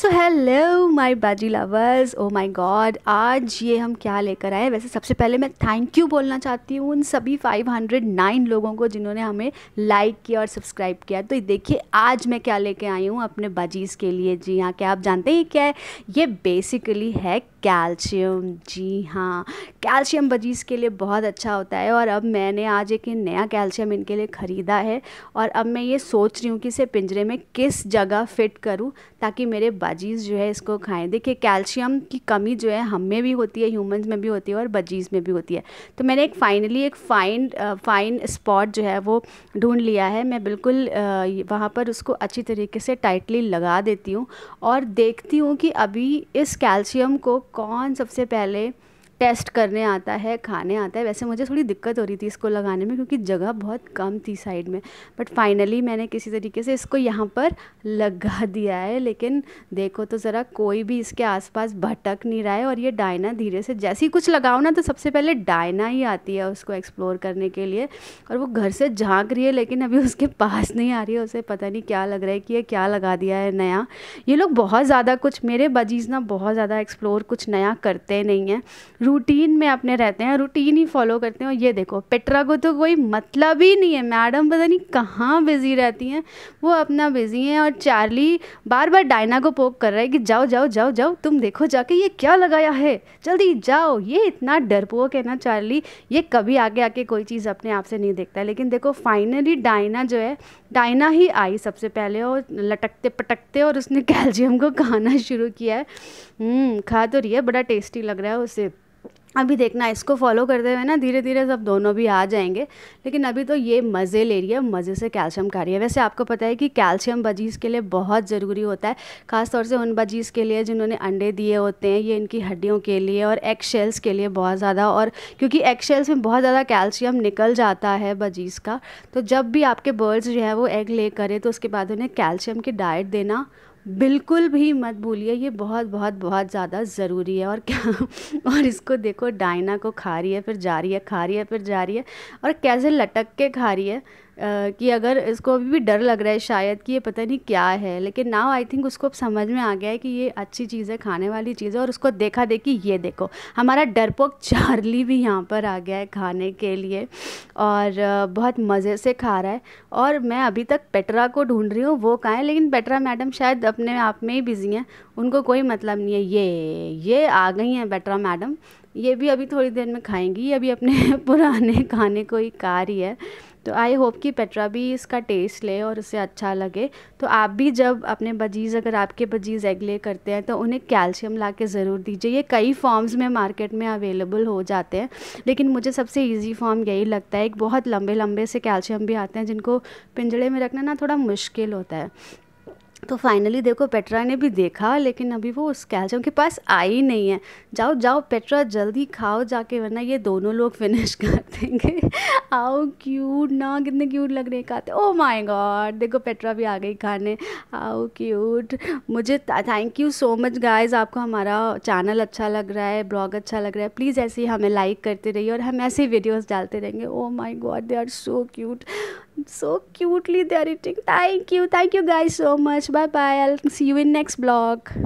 सो hello माई बाजी lovers O my God आज ये हम क्या लेकर आए वैसे सबसे पहले मैं थैंक यू बोलना चाहती हूँ उन सभी 509 लोगों को जिन्होंने हमें लाइक किया और सब्सक्राइब किया तो देखिए आज मैं क्या लेके आई हूँ अपने बाजीज़ के लिए जी हाँ क्या आप जानते हैं क्या है ये बेसिकली है कैल्शियम जी हाँ कैल्शियम बजीज़ के लिए बहुत अच्छा होता है और अब मैंने आज एक नया कैल्शियम इनके लिए ख़रीदा है और अब मैं ये सोच रही हूँ कि इसे पिंजरे में किस जगह फिट करूँ ताकि मेरे बजीज़ जो है इसको खाएँ देखिए कैल्शियम की कमी जो है हम में भी होती है ह्यूमंस में भी होती है और बजीज़ में भी होती है तो मैंने एक फाइनली एक फाइन फाइन स्पॉट जो है वो ढूंढ लिया है मैं बिल्कुल वहाँ पर उसको अच्छी तरीके से टाइटली लगा देती हूँ और देखती हूँ कि अभी इस कैल्शियम को कौन सबसे पहले टेस्ट करने आता है खाने आता है वैसे मुझे थोड़ी दिक्कत हो रही थी इसको लगाने में क्योंकि जगह बहुत कम थी साइड में बट फाइनली मैंने किसी तरीके से इसको यहाँ पर लगा दिया है लेकिन देखो तो ज़रा कोई भी इसके आसपास भटक नहीं रहा है और ये डायना धीरे से जैसे ही कुछ लगाओ ना तो सबसे पहले डायना ही आती है उसको एक्सप्लोर करने के लिए और वो घर से झाँक रही है लेकिन अभी उसके पास नहीं आ रही है उसे पता नहीं क्या लग रहा है कि ये क्या लगा दिया है नया ये लोग बहुत ज़्यादा कुछ मेरे बजीज़ ना बहुत ज़्यादा एक्सप्लोर कुछ नया करते नहीं हैं रूटीन में अपने रहते हैं रूटीन ही फॉलो करते हैं और ये देखो पेट्रा को तो कोई मतलब ही नहीं है मैडम पता नहीं कहाँ बिज़ी रहती हैं वो अपना बिज़ी हैं और चार्ली बार बार डायना को पोक कर रहा है कि जाओ जाओ जाओ जाओ तुम देखो जाके ये क्या लगाया है जल्दी जाओ ये इतना डरपोक है ना चार्ली ये कभी आगे आके कोई चीज़ अपने आप से नहीं देखता लेकिन देखो फाइनली डायना जो है डायना ही आई सबसे पहले और लटकते पटकते और उसने कैल्शियम को खाना शुरू किया है हम्म, खा तो रही है बड़ा टेस्टी लग रहा है उसे अभी देखना इसको फॉलो करते हुए ना धीरे धीरे सब दोनों भी आ जाएंगे लेकिन अभी तो ये मज़े ले रही है मज़े से कैल्शियम खा रही है वैसे आपको पता है कि कैल्शियम बजीज़ के लिए बहुत ज़रूरी होता है ख़ासतौर से उन बजीज़ के लिए जिन्होंने अंडे दिए होते हैं ये इनकी हड्डियों के लिए और एग शेल्स के लिए बहुत ज़्यादा और क्योंकि एग शेल्स में बहुत ज़्यादा कैल्शियम निकल जाता है बजीज़ का तो जब भी आपके बर्ड्स जो है वो एग ले करें तो उसके बाद उन्हें कैल्शियम की डाइट देना बिल्कुल भी मत भूलिए ये बहुत बहुत बहुत ज़्यादा ज़रूरी है और क्या और इसको देखो डायना को खा रही है फिर जा रही है खा रही है फिर जा रही है और कैसे लटक के खा रही है आ, कि अगर इसको अभी भी डर लग रहा है शायद कि ये पता नहीं क्या है लेकिन नाव आई थिंक उसको अब समझ में आ गया है कि ये अच्छी चीज़ है खाने वाली चीज़ है और उसको देखा देखी ये देखो हमारा डरपोक चार्ली भी यहाँ पर आ गया है खाने के लिए और बहुत मज़े से खा रहा है और मैं अभी तक पेटरा को ढूंढ रही हूँ वो कहाँ है लेकिन पेटरा मैडम शायद अपने आप में ही बिज़ी हैं उनको कोई मतलब नहीं है ये ये आ गई हैं बेटरा मैडम ये भी अभी थोड़ी देर में खाएंगी ये अभी अपने पुराने खाने को ही खा रही है तो आई होप कि पेट्रा भी इसका टेस्ट ले और उसे अच्छा लगे तो आप भी जब अपने बजीज़ अगर आपके बजीज़ एग ले करते हैं तो उन्हें कैल्शियम ला के ज़रूर दीजिए ये कई फॉर्म्स में मार्केट में अवेलेबल हो जाते हैं लेकिन मुझे सबसे ईजी फॉर्म यही लगता है एक बहुत लंबे लंबे से कैल्शियम भी आते हैं जिनको पिंजड़े में रखना ना थोड़ा मुश्किल होता है तो फाइनली देखो पेट्रा ने भी देखा लेकिन अभी वो उस कैल्शियम के पास आई नहीं है जाओ जाओ पेट्रा जल्दी खाओ जाके वरना ये दोनों लोग फिनिश कर देंगे आओ क्यूट ना कितने क्यूट लग रहे हैं खाते ओ माय गॉड देखो पेट्रा भी आ गई खाने आओ क्यूट मुझे thank you so much guys आपको हमारा चैनल अच्छा लग रहा है ब्लॉग अच्छा लग रहा है प्लीज़ ऐसे ही हमें लाइक करते रहिए और हम ऐसे ही वीडियोज़ डालते रहेंगे oh my god they are so cute so cutely they are eating thank you thank you guys so much bye bye i'll see you in next vlog